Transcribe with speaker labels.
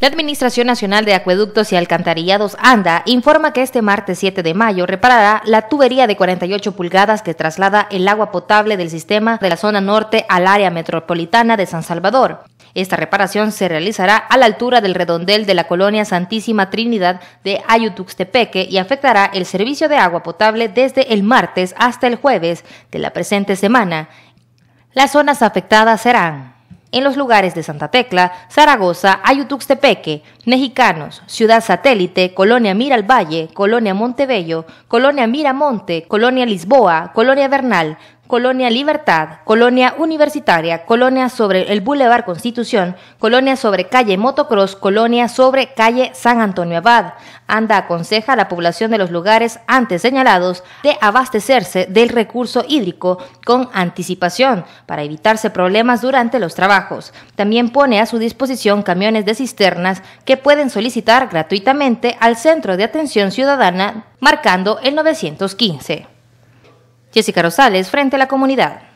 Speaker 1: La Administración Nacional de Acueductos y Alcantarillados ANDA informa que este martes 7 de mayo reparará la tubería de 48 pulgadas que traslada el agua potable del sistema de la zona norte al área metropolitana de San Salvador. Esta reparación se realizará a la altura del redondel de la colonia Santísima Trinidad de Ayutuxtepeque y afectará el servicio de agua potable desde el martes hasta el jueves de la presente semana. Las zonas afectadas serán en los lugares de Santa Tecla, Zaragoza, Ayutuxtepeque, Mexicanos, Ciudad Satélite, Colonia Mira al Valle, Colonia Montebello, Colonia Miramonte, Colonia Lisboa, Colonia Bernal, Colonia Libertad, Colonia Universitaria, Colonia sobre el Boulevard Constitución, Colonia sobre calle Motocross, Colonia sobre calle San Antonio Abad. Anda aconseja a la población de los lugares antes señalados de abastecerse del recurso hídrico con anticipación para evitarse problemas durante los trabajos. También pone a su disposición camiones de cisternas que pueden solicitar gratuitamente al Centro de Atención Ciudadana marcando el 915. Jessica Rosales, frente a la comunidad.